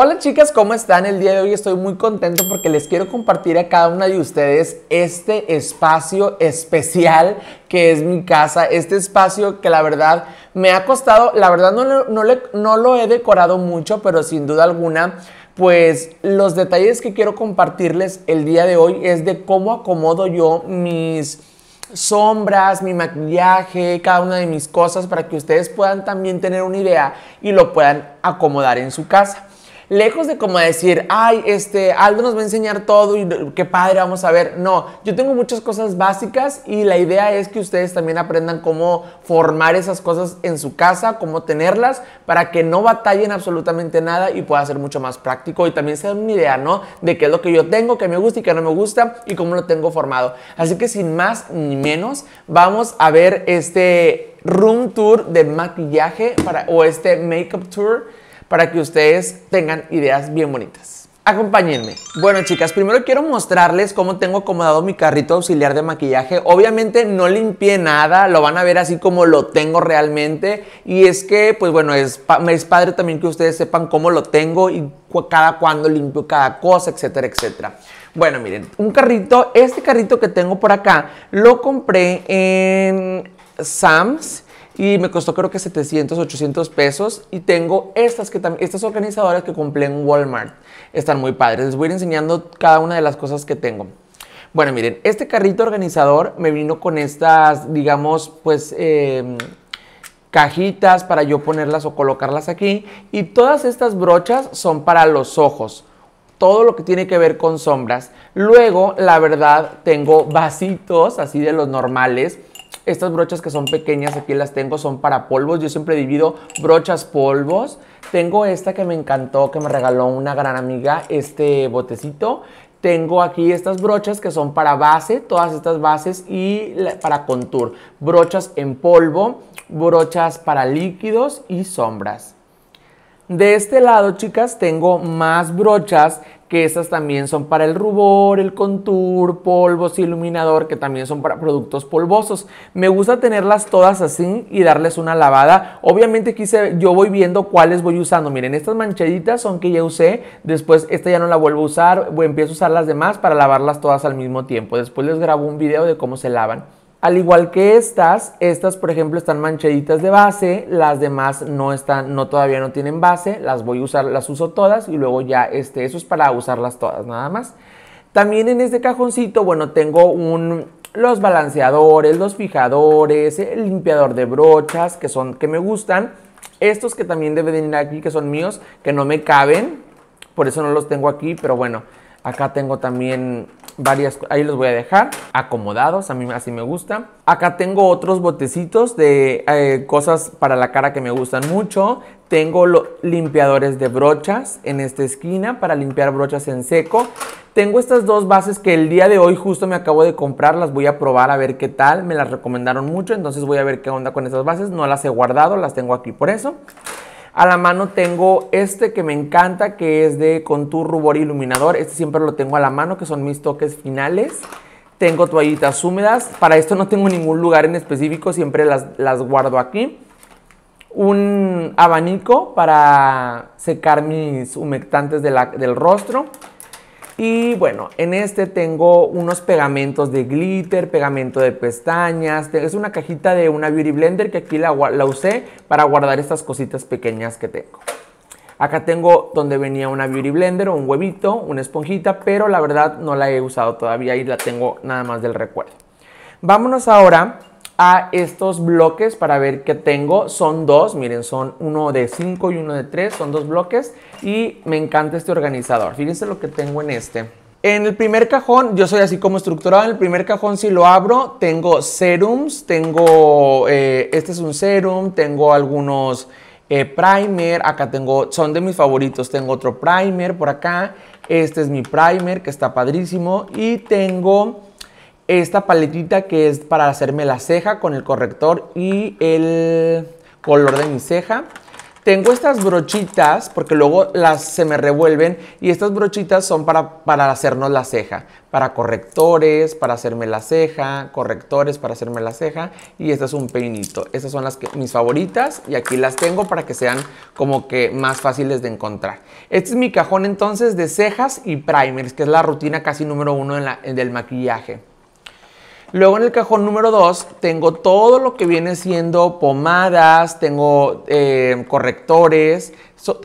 Hola chicas, ¿cómo están? El día de hoy estoy muy contento porque les quiero compartir a cada una de ustedes este espacio especial que es mi casa, este espacio que la verdad me ha costado, la verdad no, no lo he decorado mucho, pero sin duda alguna pues los detalles que quiero compartirles el día de hoy es de cómo acomodo yo mis sombras, mi maquillaje, cada una de mis cosas para que ustedes puedan también tener una idea y lo puedan acomodar en su casa. Lejos de como decir, ay, este, algo nos va a enseñar todo y qué padre, vamos a ver. No, yo tengo muchas cosas básicas y la idea es que ustedes también aprendan cómo formar esas cosas en su casa, cómo tenerlas, para que no batallen absolutamente nada y pueda ser mucho más práctico y también se den una idea, ¿no? De qué es lo que yo tengo, que me gusta y que no me gusta y cómo lo tengo formado. Así que sin más ni menos, vamos a ver este room tour de maquillaje para, o este makeup tour para que ustedes tengan ideas bien bonitas. Acompáñenme. Bueno chicas, primero quiero mostrarles cómo tengo acomodado mi carrito auxiliar de maquillaje. Obviamente no limpié nada, lo van a ver así como lo tengo realmente. Y es que, pues bueno, es, es padre también que ustedes sepan cómo lo tengo y cada cuando limpio cada cosa, etcétera, etcétera. Bueno, miren, un carrito, este carrito que tengo por acá, lo compré en Sam's y me costó creo que 700, 800 pesos y tengo estas que estas organizadoras que compré en Walmart. Están muy padres. Les voy a ir enseñando cada una de las cosas que tengo. Bueno, miren, este carrito organizador me vino con estas, digamos, pues em, cajitas para yo ponerlas o colocarlas aquí. Y todas estas brochas son para los ojos todo lo que tiene que ver con sombras. Luego, la verdad, tengo vasitos así de los normales estas brochas que son pequeñas, aquí las tengo, son para polvos. Yo siempre divido brochas polvos. Tengo esta que me encantó, que me regaló una gran amiga, este botecito. Tengo aquí estas brochas que son para base, todas estas bases y para contour. Brochas en polvo, brochas para líquidos y sombras. De este lado, chicas, tengo más brochas que estas también son para el rubor, el contour, polvos, iluminador, que también son para productos polvosos. Me gusta tenerlas todas así y darles una lavada. Obviamente quise, yo voy viendo cuáles voy usando. Miren, estas manchaditas son que ya usé, después esta ya no la vuelvo a usar, voy, empiezo a usar las demás para lavarlas todas al mismo tiempo. Después les grabo un video de cómo se lavan. Al igual que estas, estas por ejemplo están manchaditas de base, las demás no están, no todavía no tienen base, las voy a usar, las uso todas y luego ya este, eso es para usarlas todas nada más. También en este cajoncito, bueno, tengo un, los balanceadores, los fijadores, el limpiador de brochas que son, que me gustan. Estos que también deben ir aquí, que son míos, que no me caben, por eso no los tengo aquí, pero bueno. Acá tengo también varias, ahí los voy a dejar acomodados, a mí así me gusta. Acá tengo otros botecitos de eh, cosas para la cara que me gustan mucho. Tengo limpiadores de brochas en esta esquina para limpiar brochas en seco. Tengo estas dos bases que el día de hoy justo me acabo de comprar, las voy a probar a ver qué tal, me las recomendaron mucho, entonces voy a ver qué onda con esas bases, no las he guardado, las tengo aquí por eso. A la mano tengo este que me encanta, que es de Contour Rubor Iluminador. Este siempre lo tengo a la mano, que son mis toques finales. Tengo toallitas húmedas. Para esto no tengo ningún lugar en específico, siempre las, guardo aquí. Un abanico para secar mis humectantes del rostro. Y bueno, en este tengo unos pegamentos de glitter, pegamento de pestañas. Es una cajita de una Beauty Blender que aquí la, usé para guardar estas cositas pequeñas que tengo. Acá tengo donde venía una Beauty Blender o un huevito, una esponjita, pero la verdad no la he usado todavía y la tengo nada más del recuerdo. Vámonos ahora a estos bloques para ver qué tengo. Son dos, miren, son uno de 5 y uno de tres. son dos bloques y me encanta este organizador. Fíjense lo que tengo en este. En el primer cajón, yo soy así como estructurado, en el primer cajón si lo abro tengo serums, tengo, eh, este es un serum, tengo algunos eh, primer, acá tengo, son de mis favoritos, tengo otro primer por acá, este es mi primer que está padrísimo y tengo esta paletita que es para hacerme la ceja con el corrector y el color de mi ceja. Tengo estas brochitas porque luego las se me revuelven y estas brochitas son para, hacernos la ceja, para correctores, para hacerme la ceja, correctores para hacerme la ceja y este es un peinito. Estas son las que, mis favoritas y aquí las tengo para que sean como que más fáciles de encontrar. Este es mi cajón entonces de cejas y primers, que es la rutina casi número uno en la, del maquillaje. Luego en el cajón número 2 tengo todo lo que viene siendo pomadas, tengo eh, correctores.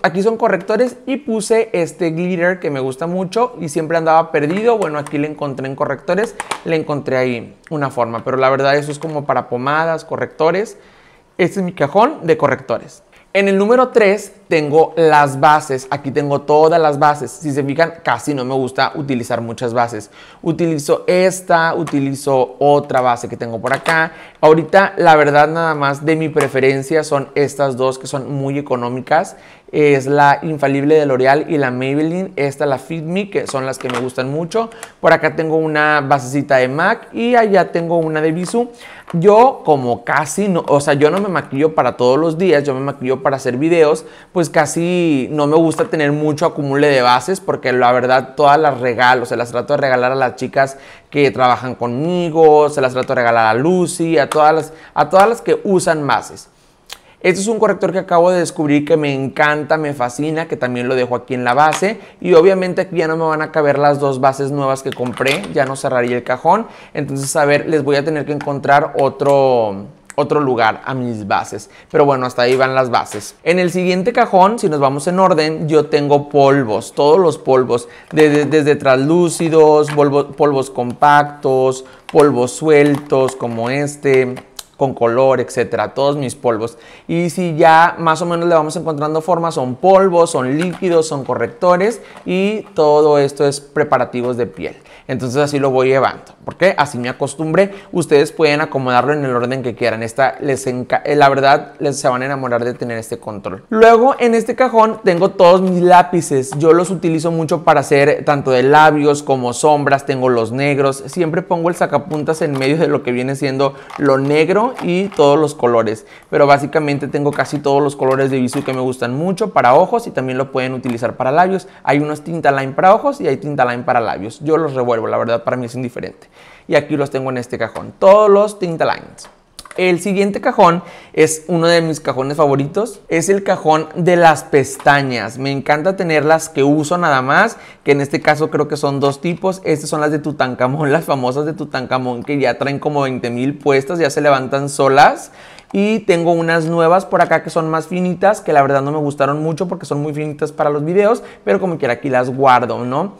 aquí son correctores y puse este glitter que me gusta mucho y siempre andaba perdido. Bueno, aquí le encontré en correctores, le encontré ahí una forma, pero la verdad eso es como para pomadas, correctores. Este es mi cajón de correctores. En el número 3 tengo las bases. Aquí tengo todas las bases. Si se fijan, casi no me gusta utilizar muchas bases. Utilizo esta, utilizo otra base que tengo por acá. Ahorita, la verdad, nada más de mi preferencia son estas dos que son muy económicas es la infalible de L'Oreal y la Maybelline. Esta, la Fit Me, que son las que me gustan mucho. Por acá tengo una basecita de MAC y allá tengo una de Visu. Yo como casi, no, o sea, yo no me maquillo para todos los días, yo me maquillo para hacer videos, pues casi no me gusta tener mucho acumule de bases porque la verdad todas las regalo, se las trato de regalar a las chicas que trabajan conmigo, se las trato de regalar a Lucy, a todas a todas las que usan bases. Este es un corrector que acabo de descubrir que me encanta, me fascina, que también lo dejo aquí en la base. Y obviamente aquí ya no me van a caber las dos bases nuevas que compré, ya no cerraría el cajón. Entonces, a ver, les voy a tener que encontrar otro otro lugar a mis bases. Pero bueno, hasta ahí van las bases. En el siguiente cajón, si nos vamos en orden, yo tengo polvos, todos los polvos, desde, translúcidos, polvos compactos, polvos sueltos como este con color, etcétera, todos mis polvos. Y si ya más o menos le vamos encontrando forma, son polvos, son líquidos, son correctores y todo esto es preparativos de piel. Entonces así lo voy llevando, porque así me acostumbré. Ustedes pueden acomodarlo en el orden que quieran. Esta les eh, la verdad les se van a enamorar de tener este control. Luego en este cajón tengo todos mis lápices. Yo los utilizo mucho para hacer tanto de labios como sombras. Tengo los negros. Siempre pongo el sacapuntas en medio de lo que viene siendo lo negro y todos los colores. Pero básicamente tengo casi todos los colores de Visu que me gustan mucho para ojos y también lo pueden utilizar para labios. Hay unos tinta line para ojos y hay tinta line para labios. Yo los revuelvo, la verdad para mí es indiferente. Y aquí los tengo en este cajón, todos los tinta lines. El siguiente cajón es uno de mis cajones favoritos. Es el cajón de las pestañas. Me encanta tener las que uso nada más, que en este caso creo que son dos tipos. Estas son las de Tutankamón, las famosas de Tutankamón, que ya traen como 20 mil puestas, ya se levantan solas. Y tengo unas nuevas por acá que son más finitas, que la verdad no me gustaron mucho porque son muy finitas para los videos, pero como quiera aquí las guardo, ¿no?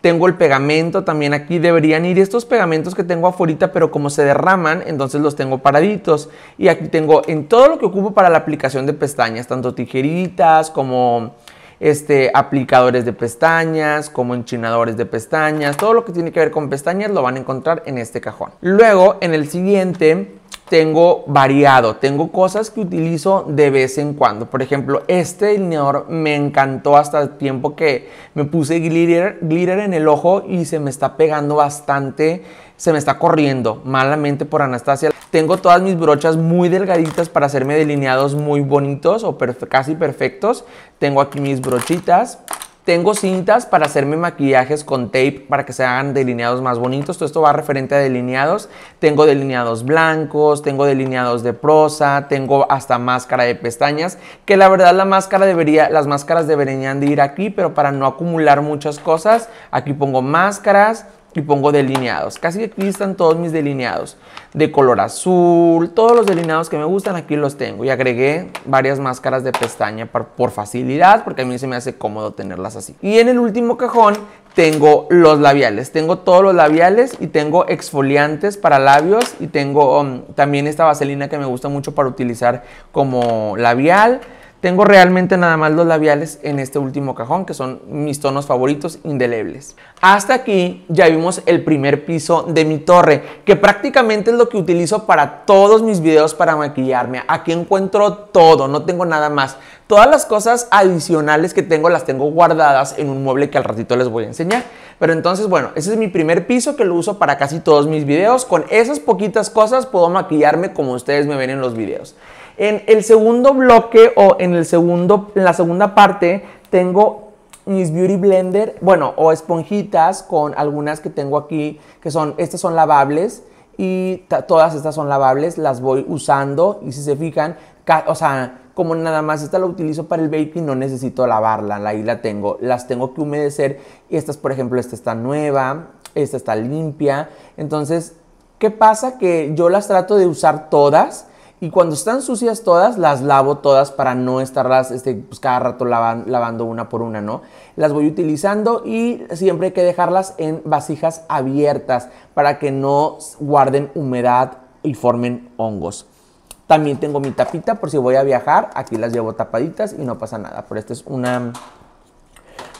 Tengo el pegamento también aquí. Deberían ir estos pegamentos que tengo afuera, pero como se derraman, entonces los tengo paraditos. Y aquí tengo en todo lo que ocupo para la aplicación de pestañas, tanto tijeritas como este, aplicadores de pestañas, como enchinadores de pestañas, todo lo que tiene que ver con pestañas lo van a encontrar en este cajón. Luego, en el siguiente, tengo variado, tengo cosas que utilizo de vez en cuando. Por ejemplo, este delineador me encantó hasta el tiempo que me puse glitter, glitter en el ojo y se me está pegando bastante, se me está corriendo malamente por Anastasia. Tengo todas mis brochas muy delgaditas para hacerme delineados muy bonitos o casi perfectos. Tengo aquí mis brochitas. Tengo cintas para hacerme maquillajes con tape para que se hagan delineados más bonitos. Todo esto va referente a delineados. Tengo delineados blancos, tengo delineados de prosa, tengo hasta máscara de pestañas. Que la verdad la máscara debería, las máscaras deberían de ir aquí, pero para no acumular muchas cosas, aquí pongo máscaras y pongo delineados. Casi aquí están todos mis delineados de color azul, todos los delineados que me gustan aquí los tengo y agregué varias máscaras de pestaña por, facilidad porque a mí se me hace cómodo tenerlas así. Y en el último cajón tengo los labiales, tengo todos los labiales y tengo exfoliantes para labios y tengo mm, también esta vaselina que me gusta mucho para utilizar como labial. Tengo realmente nada más los labiales en este último cajón, que son mis tonos favoritos indelebles. Hasta aquí ya vimos el primer piso de mi torre, que prácticamente es lo que utilizo para todos mis videos para maquillarme. Aquí encuentro todo, no tengo nada más. Todas las cosas adicionales que tengo las tengo guardadas en un mueble que al ratito les voy a enseñar. Pero entonces, bueno, ese es mi primer piso que lo uso para casi todos mis videos. Con esas poquitas cosas puedo maquillarme como ustedes me ven en los videos. En el segundo bloque o en, el segundo, en la segunda parte tengo mis beauty blender, bueno, o esponjitas con algunas que tengo aquí, que son, estas son lavables y todas estas son lavables, las voy usando y si se fijan, o sea, como nada más esta la utilizo para el baking, no necesito lavarla, ahí la tengo, las tengo que humedecer y estas, por ejemplo, esta está nueva, esta está limpia, entonces, ¿qué pasa? Que yo las trato de usar todas y cuando están sucias todas, las lavo todas para no estarlas este, pues, cada rato lavando una por una, ¿no? Las voy utilizando y siempre hay que dejarlas en vasijas abiertas para que no guarden humedad y formen hongos. También tengo mi tapita por si voy a viajar. Aquí las llevo tapaditas y no pasa nada. Pero este es una,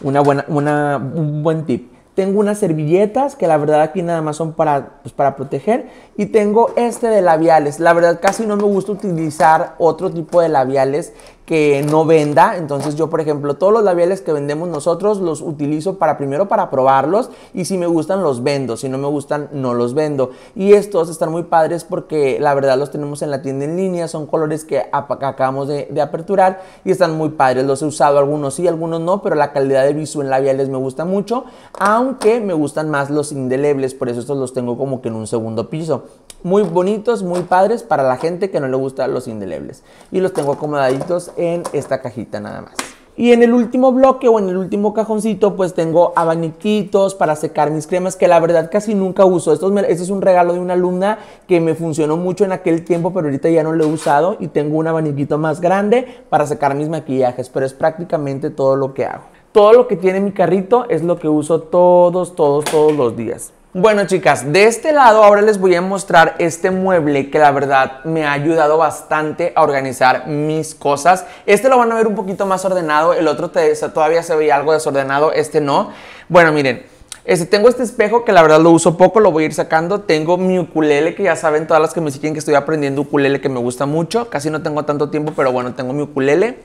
una buena, una, un buen tip. Tengo unas servilletas que la verdad aquí nada más son para, pues, para proteger. Y tengo este de labiales. La verdad casi no me gusta utilizar otro tipo de labiales que no venda. Entonces yo, por ejemplo, todos los labiales que vendemos nosotros los utilizo para primero para probarlos y si me gustan los vendo, si no me gustan no los vendo. Y estos están muy padres porque la verdad los tenemos en la tienda en línea, son colores que acabamos de, aperturar y están muy padres. Los he usado algunos sí, algunos no, pero la calidad de viso en labiales me gusta mucho, aunque me gustan más los indelebles, por eso estos los tengo como que en un segundo piso muy bonitos, muy padres para la gente que no le gustan los indelebles. Y los tengo acomodaditos en esta cajita nada más. Y en el último bloque o en el último cajoncito, pues tengo abaniquitos para secar mis cremas, que la verdad casi nunca uso. estos es, este es, un regalo de una alumna que me funcionó mucho en aquel tiempo, pero ahorita ya no lo he usado. Y tengo un abaniquito más grande para secar mis maquillajes, pero es prácticamente todo lo que hago. Todo lo que tiene mi carrito es lo que uso todos, todos, todos los días. Bueno chicas, de este lado ahora les voy a mostrar este mueble que la verdad me ha ayudado bastante a organizar mis cosas. Este lo van a ver un poquito más ordenado, el otro todavía se veía algo desordenado, este no. Bueno, miren, este, tengo este espejo que la verdad lo uso poco, lo voy a ir sacando. Tengo mi ukulele, que ya saben todas las que me siguen que estoy aprendiendo ukulele que me gusta mucho. Casi no tengo tanto tiempo, pero bueno, tengo mi ukulele.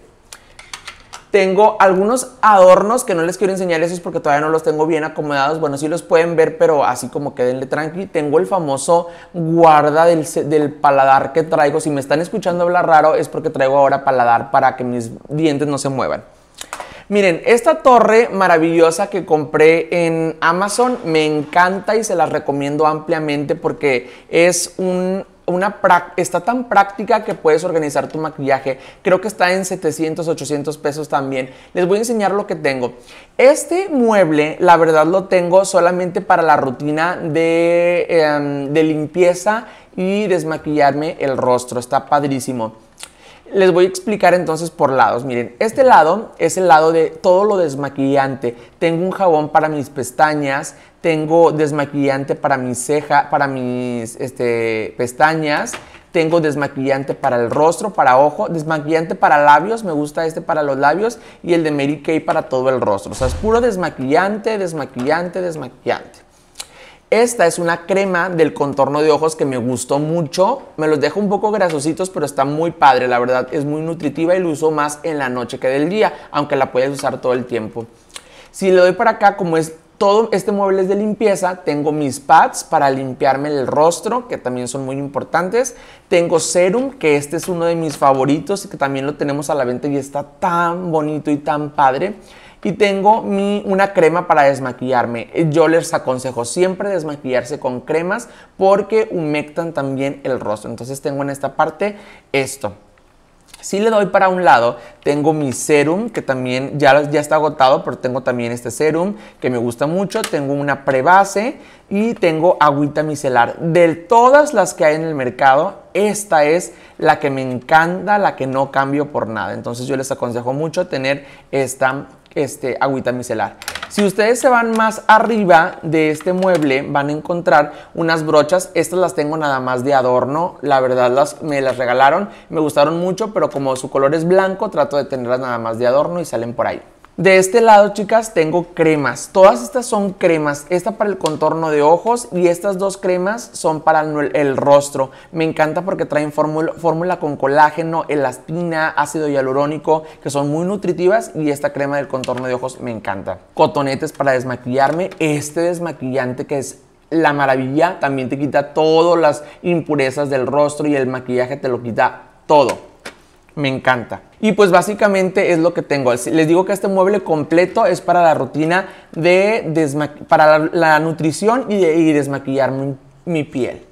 Tengo algunos adornos que no les quiero enseñar esos porque todavía no los tengo bien acomodados. Bueno, sí los pueden ver, pero así como quédenle tranqui. Tengo el famoso guarda del, del paladar que traigo. Si me están escuchando hablar raro es porque traigo ahora paladar para que mis dientes no se muevan. Miren, esta torre maravillosa que compré en Amazon me encanta y se la recomiendo ampliamente porque es un una está tan práctica que puedes organizar tu maquillaje. Creo que está en 700, 800 pesos también. Les voy a enseñar lo que tengo. Este mueble, la verdad, lo tengo solamente para la rutina de, em, de limpieza y desmaquillarme el rostro. Está padrísimo les voy a explicar entonces por lados. Miren, este lado es el lado de todo lo desmaquillante. Tengo un jabón para mis pestañas, tengo desmaquillante para mis cejas, para mis este, pestañas, tengo desmaquillante para el rostro, para ojo, desmaquillante para labios, me gusta este para los labios y el de Mary Kay para todo el rostro. O sea, es puro desmaquillante, desmaquillante, desmaquillante. Esta es una crema del contorno de ojos que me gustó mucho. Me los dejo un poco grasositos, pero está muy padre. La verdad es muy nutritiva y lo uso más en la noche que del día, aunque la puedes usar todo el tiempo. Si le doy para acá, como es todo este mueble es de limpieza, tengo mis pads para limpiarme el rostro, que también son muy importantes. Tengo serum, que este es uno de mis favoritos y que también lo tenemos a la venta y está tan bonito y tan padre y tengo mi, una crema para desmaquillarme. Yo les aconsejo siempre desmaquillarse con cremas porque humectan también el rostro. Entonces tengo en esta parte esto. Si le doy para un lado, tengo mi serum, que también ya, ya está agotado, pero tengo también este serum que me gusta mucho. Tengo una prebase y tengo agüita micelar. De todas las que hay en el mercado, esta es la que me encanta, la que no cambio por nada. Entonces yo les aconsejo mucho tener esta este, agüita micelar. Si ustedes se van más arriba de este mueble, van a encontrar unas brochas. Estas las tengo nada más de adorno. La verdad, las, me las regalaron. Me gustaron mucho, pero como su color es blanco, trato de tenerlas nada más de adorno y salen por ahí. De este lado, chicas, tengo cremas. Todas estas son cremas. Esta para el contorno de ojos y estas dos cremas son para el, rostro. Me encanta porque traen fórmula con colágeno, elastina, ácido hialurónico, que son muy nutritivas y esta crema del contorno de ojos me encanta. Cotonetes para desmaquillarme. Este desmaquillante que es la maravilla también te quita todas las impurezas del rostro y el maquillaje te lo quita todo. Me encanta. Y pues básicamente es lo que tengo. Les digo que este mueble completo es para la rutina de para la, nutrición y, desmaquillar mi piel.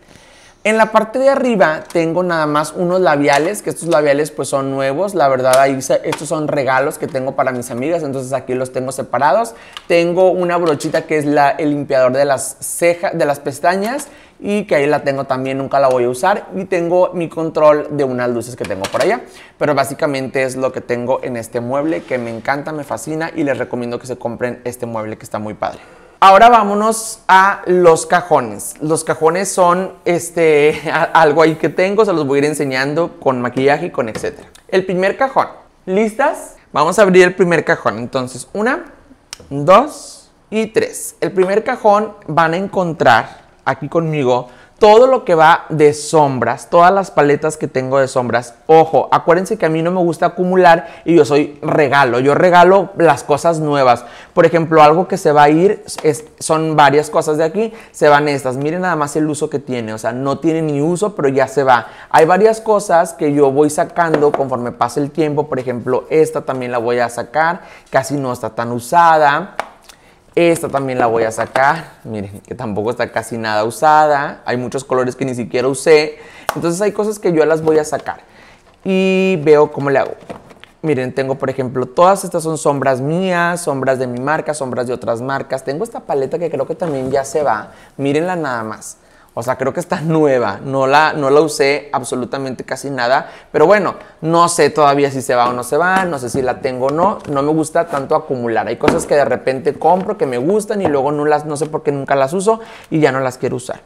En la parte de arriba tengo nada más unos labiales, que estos labiales pues son nuevos, la verdad ahí estos son regalos que tengo para mis amigas, entonces aquí los tengo separados. Tengo una brochita que es el limpiador de las cejas, de las pestañas y que ahí la tengo también, nunca la voy a usar. Y tengo mi control de unas luces que tengo por allá, pero básicamente es lo que tengo en este mueble que me encanta, me fascina y les recomiendo que se compren este mueble que está muy padre. Ahora vámonos a los cajones. Los cajones son este, algo ahí que tengo, se los voy a ir enseñando con maquillaje y con etcétera. El primer cajón. ¿Listas? Vamos a abrir el primer cajón. Entonces, una, dos y tres. El primer cajón van a encontrar aquí conmigo todo lo que va de sombras, todas las paletas que tengo de sombras. Ojo, acuérdense que a mí no me gusta acumular y yo soy regalo, yo regalo las cosas nuevas. Por ejemplo, algo que se va a ir son varias cosas de aquí, se van estas. Miren nada más el uso que tiene, o sea, no tiene ni uso, pero ya se va. Hay varias cosas que yo voy sacando conforme pasa el tiempo, por ejemplo, esta también la voy a sacar, casi no está tan usada. Esta también la voy a sacar. Miren, que tampoco está casi nada usada. Hay muchos colores que ni siquiera usé. Entonces hay cosas que yo las voy a sacar. Y veo cómo le hago. Miren, tengo por ejemplo, todas estas son sombras mías, sombras de mi marca, sombras de otras marcas. Tengo esta paleta que creo que también ya se va. Mírenla nada más. O sea, creo que está nueva, no la, no la usé absolutamente casi nada, pero bueno, no sé todavía si se va o no se va, no sé si la tengo o no, no me gusta tanto acumular. Hay cosas que de repente compro que me gustan y luego no las, no sé por qué nunca las uso y ya no las quiero usar.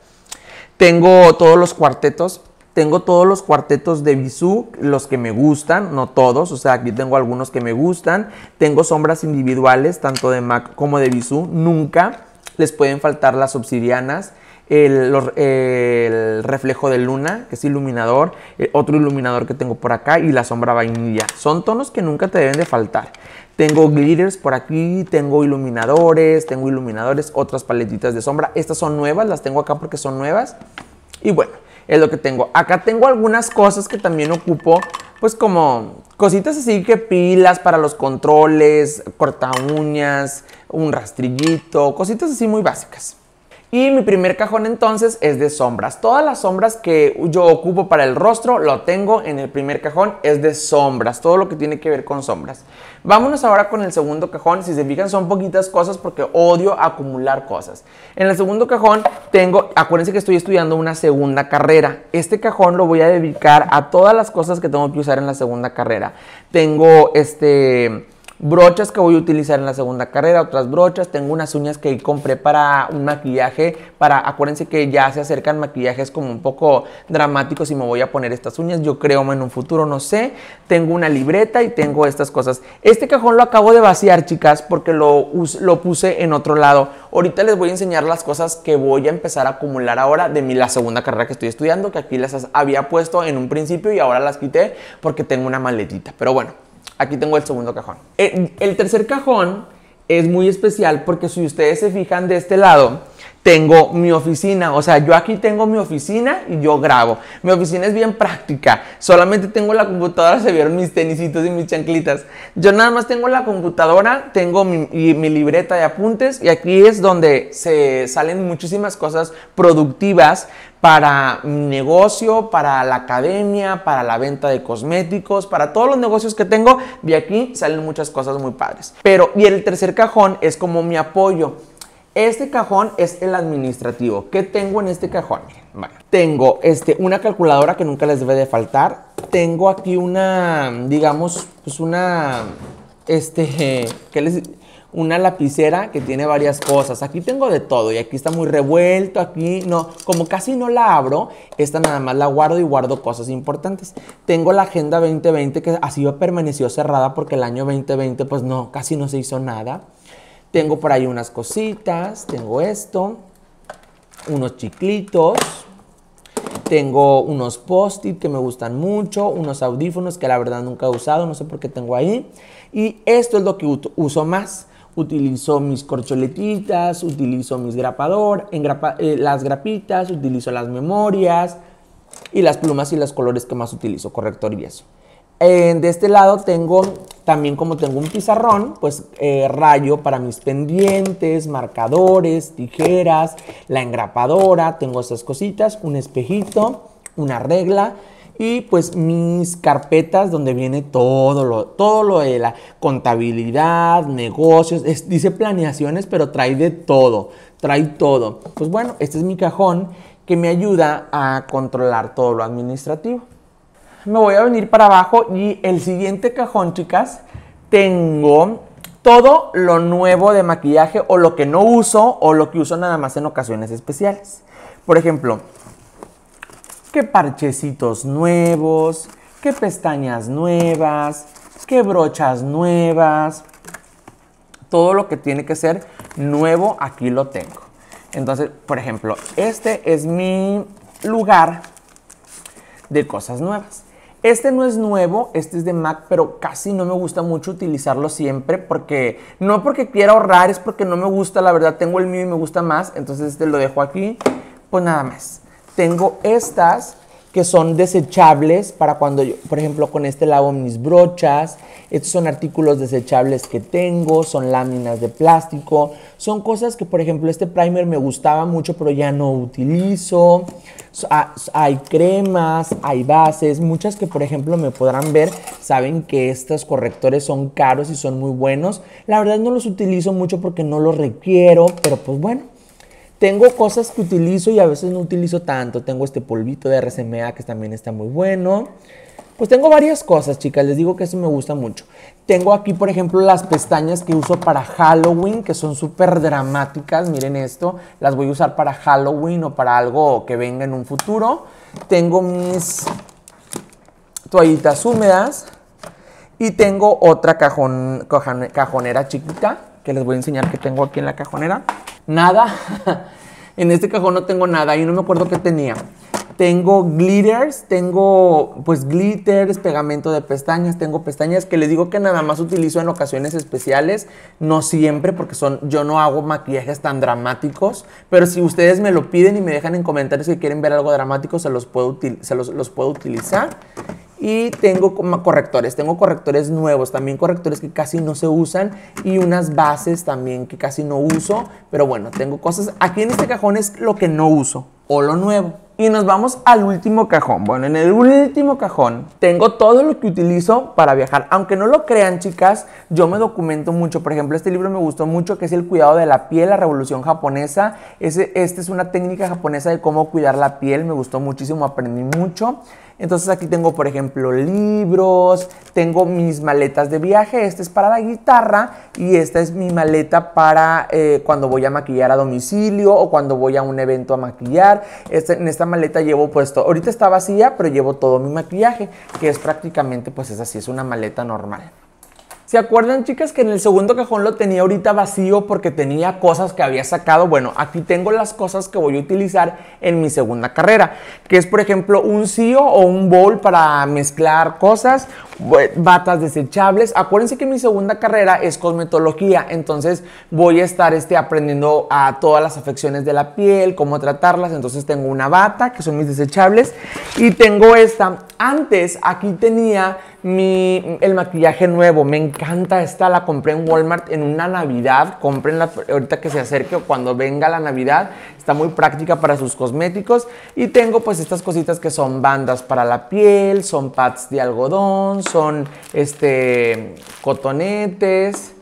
Tengo todos los cuartetos, tengo todos los cuartetos de Bisú, los que me gustan, no todos, o sea, aquí tengo algunos que me gustan. Tengo sombras individuales, tanto de MAC como de Bisú, nunca les pueden faltar las obsidianas el, reflejo de luna, que es iluminador, eh, otro iluminador que tengo por acá y la sombra vainilla. Son tonos que nunca te deben de faltar. Tengo glitters por aquí, tengo iluminadores, tengo iluminadores, otras paletitas de sombra. Estas son nuevas, las tengo acá porque son nuevas. Y bueno, es lo que tengo. Acá tengo algunas cosas que también ocupo, pues como cositas así que pilas para los controles, corta uñas, un rastrillito, cositas así muy básicas. Y mi primer cajón entonces es de sombras. Todas las sombras que yo ocupo para el rostro lo tengo en el primer cajón, es de sombras, todo lo que tiene que ver con sombras. Vámonos ahora con el segundo cajón, si se fijan son poquitas cosas porque odio acumular cosas. En el segundo cajón tengo, acuérdense que estoy estudiando una segunda carrera. Este cajón lo voy a dedicar a todas las cosas que tengo que usar en la segunda carrera. Tengo este brochas que voy a utilizar en la segunda carrera, otras brochas, tengo unas uñas que compré para un maquillaje, para, acuérdense que ya se acercan maquillajes como un poco dramáticos y me voy a poner estas uñas, yo creo en un futuro, no sé, tengo una libreta y tengo estas cosas. Este cajón lo acabo de vaciar, chicas, porque lo, lo puse en otro lado. Ahorita les voy a enseñar las cosas que voy a empezar a acumular ahora de mi, la segunda carrera que estoy estudiando, que aquí las había puesto en un principio y ahora las quité porque tengo una maletita, pero bueno. Aquí tengo el segundo cajón. Eh, el, tercer cajón es muy especial porque si ustedes se fijan de este lado, tengo mi oficina. O sea, yo aquí tengo mi oficina y yo grabo. Mi oficina es bien práctica. Solamente tengo la computadora, se vieron mis tenisitos y mis chanclitas. Yo nada más tengo la computadora, tengo mi, mi libreta de apuntes y aquí es donde se salen muchísimas cosas productivas, para mi negocio, para la academia, para la venta de cosméticos, para todos los negocios que tengo. De aquí salen muchas cosas muy padres. Pero, y el tercer cajón es como mi apoyo. Este cajón es el administrativo. ¿Qué tengo en este cajón? tengo este, una calculadora que nunca les debe de faltar. Tengo aquí una, digamos, pues una, este, ¿qué les una lapicera que tiene varias cosas. Aquí tengo de todo y aquí está muy revuelto, aquí no, como casi no la abro, esta nada más la guardo y guardo cosas importantes. Tengo la agenda 2020 que así permaneció cerrada porque el año 2020 pues no, casi no se hizo nada. Tengo por ahí unas cositas, tengo esto, unos chiclitos, tengo unos post-it que me gustan mucho, unos audífonos que la verdad nunca he usado, no sé por qué tengo ahí. Y esto es lo que uso más utilizo mis corcholetitas, utilizo mis grapador, eh, las grapitas, utilizo las memorias y las plumas y los colores que más utilizo, corrector y eso. de este lado tengo, también como tengo un pizarrón, pues eh, rayo para mis pendientes, marcadores, tijeras, la engrapadora, tengo esas cositas, un espejito, una regla, y pues mis carpetas donde viene todo lo, todo lo de la contabilidad, negocios, dice planeaciones, pero trae de todo, trae todo. Pues bueno, este es mi cajón que me ayuda a controlar todo lo administrativo. Me voy a venir para abajo y el siguiente cajón, chicas, tengo todo lo nuevo de maquillaje o lo que no uso o lo que uso nada más en ocasiones especiales. Por ejemplo, qué parchecitos nuevos, qué pestañas nuevas, qué brochas nuevas. Todo lo que tiene que ser nuevo aquí lo tengo. Entonces, por ejemplo, este es mi lugar de cosas nuevas. Este no es nuevo, este es de Mac, pero casi no me gusta mucho utilizarlo siempre porque no porque quiera ahorrar, es porque no me gusta, la verdad tengo el mío y me gusta más, entonces este lo dejo aquí, pues nada más tengo estas que son desechables para cuando yo, por ejemplo, con este lavo mis brochas. Estos son artículos desechables que tengo, son láminas de plástico, son cosas que, por ejemplo, este primer me gustaba mucho, pero ya no utilizo. Ah, hay cremas, hay bases, muchas que, por ejemplo, me podrán ver, saben que estos correctores son caros y son muy buenos. La verdad no los utilizo mucho porque no los requiero, pero pues bueno, tengo cosas que utilizo y a veces no utilizo tanto. Tengo este polvito de RCMA que también está muy bueno. Pues tengo varias cosas, chicas. Les digo que eso me gusta mucho. Tengo aquí, por ejemplo, las pestañas que uso para Halloween, que son súper dramáticas. Miren esto. Las voy a usar para Halloween o para algo que venga en un futuro. Tengo mis toallitas húmedas. Y tengo otra cajonera chiquita que les voy a enseñar que tengo aquí en la cajonera nada. en este cajón no tengo nada. y no me acuerdo qué tenía. Tengo glitters, tengo pues glitters, pegamento de pestañas, tengo pestañas que les digo que nada más utilizo en ocasiones especiales, no siempre porque son yo no hago maquillajes tan dramáticos, pero si ustedes me lo piden y me dejan en comentarios que quieren ver algo dramático se los puedo, se los, los puedo utilizar y tengo correctores, tengo correctores nuevos, también correctores que casi no se usan y unas bases también que casi no uso, pero bueno, tengo cosas, aquí en este cajón es lo que no uso o lo nuevo. Y nos vamos al último cajón. Bueno, en el último cajón tengo todo lo que utilizo para viajar. Aunque no lo crean, chicas, yo me documento mucho. Por ejemplo, este libro me gustó mucho, que es El cuidado de la piel, la revolución japonesa. esta es una técnica japonesa de cómo cuidar la piel. Me gustó muchísimo, aprendí mucho. Entonces aquí tengo, por ejemplo, libros, tengo mis maletas de viaje, esta es para la guitarra y esta es mi maleta para eh, cuando voy a maquillar a domicilio o cuando voy a un evento a maquillar. Este, en esta maleta llevo puesto, ahorita está vacía, pero llevo todo mi maquillaje, que es prácticamente, pues es así, es una maleta normal. ¿Se acuerdan chicas que en el segundo cajón lo tenía ahorita vacío porque tenía cosas que había sacado? Bueno, aquí tengo las cosas que voy a utilizar en mi segunda carrera, que es por ejemplo un cío e o un bowl para mezclar cosas, batas desechables. Acuérdense que mi segunda carrera es cosmetología, entonces voy a estar este, aprendiendo a todas las afecciones de la piel, cómo tratarlas. Entonces tengo una bata, que son mis desechables, y tengo esta. Antes aquí tenía mi, el maquillaje nuevo, me encanta esta, la compré en Walmart en una Navidad, comprenla ahorita que se acerque o cuando venga la Navidad, está muy práctica para sus cosméticos y tengo pues estas cositas que son bandas para la piel, son pads de algodón, son este cotonetes,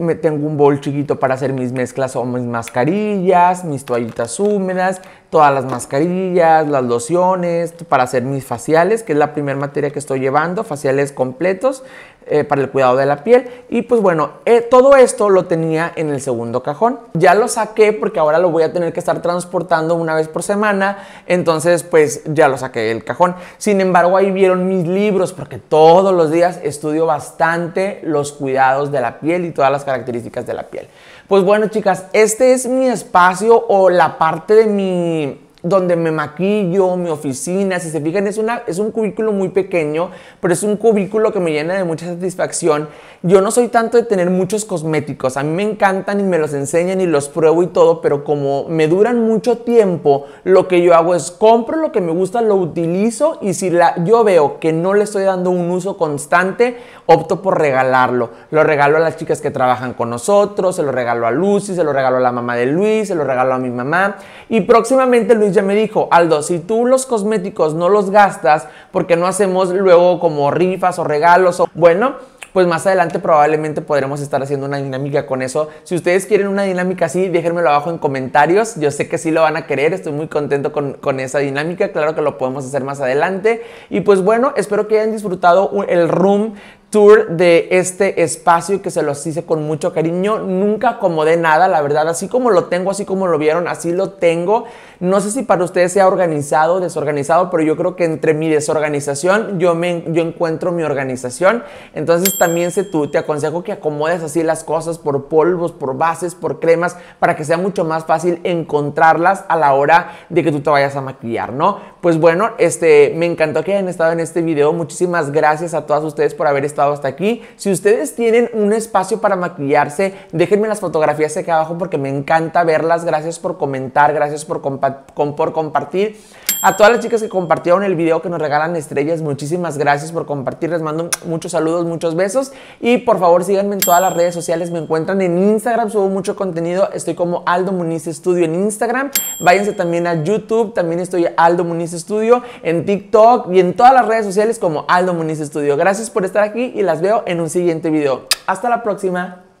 me tengo un bol chiquito para hacer mis mezclas o mis mascarillas, mis toallitas húmedas, todas las mascarillas, las lociones, para hacer mis faciales, que es la primera materia que estoy llevando, faciales completos. Eh, para el cuidado de la piel. Y pues bueno, eh, todo esto lo tenía en el segundo cajón. Ya lo saqué porque ahora lo voy a tener que estar transportando una vez por semana. Entonces pues ya lo saqué del cajón. Sin embargo, ahí vieron mis libros porque todos los días estudio bastante los cuidados de la piel y todas las características de la piel. Pues bueno, chicas, este es mi espacio o la parte de mi donde me maquillo, mi oficina, si se fijan, es, una, es un cubículo muy pequeño, pero es un cubículo que me llena de mucha satisfacción. Yo no soy tanto de tener muchos cosméticos, a mí me encantan y me los enseñan y los pruebo y todo, pero como me duran mucho tiempo, lo que yo hago es compro lo que me gusta, lo utilizo y si la, yo veo que no le estoy dando un uso constante, opto por regalarlo. Lo regalo a las chicas que trabajan con nosotros, se lo regalo a Lucy, se lo regalo a la mamá de Luis, se lo regalo a mi mamá y próximamente Luis ya me dijo, Aldo, si tú los cosméticos no los gastas, porque no hacemos luego como rifas o regalos o bueno, pues más adelante probablemente podremos estar haciendo una dinámica con eso. Si ustedes quieren una dinámica así, déjenmelo abajo en comentarios. Yo sé que sí lo van a querer, estoy muy contento con, con esa dinámica. Claro que lo podemos hacer más adelante. Y pues bueno, espero que hayan disfrutado el room tour de este espacio que se los hice con mucho cariño. Nunca acomodé nada, la verdad. Así como lo tengo, así como lo vieron, así lo tengo. No sé si para ustedes sea organizado o desorganizado, pero yo creo que entre mi desorganización yo, me, yo encuentro mi organización. Entonces también se, tú, te aconsejo que acomodes así las cosas por polvos, por bases, por cremas, para que sea mucho más fácil encontrarlas a la hora de que tú te vayas a maquillar, ¿no? Pues bueno, este, me encantó que hayan estado en este video. Muchísimas gracias a todas ustedes por haber estado hasta aquí. Si ustedes tienen un espacio para maquillarse, déjenme las fotografías aquí abajo porque me encanta verlas. Gracias por comentar, gracias por, por compartir. A todas las chicas que compartieron el video que nos regalan estrellas, muchísimas gracias por compartir. Les mando muchos saludos, muchos besos. Y por favor, síganme en todas las redes sociales. Me encuentran en Instagram, subo mucho contenido. Estoy como Aldo Muniz Estudio en Instagram. Váyanse también a YouTube, también estoy Aldo Muniz Estudio, en TikTok y en todas las redes sociales como Aldo Muniz Estudio. Gracias por estar aquí y las veo en un siguiente video. Hasta la próxima.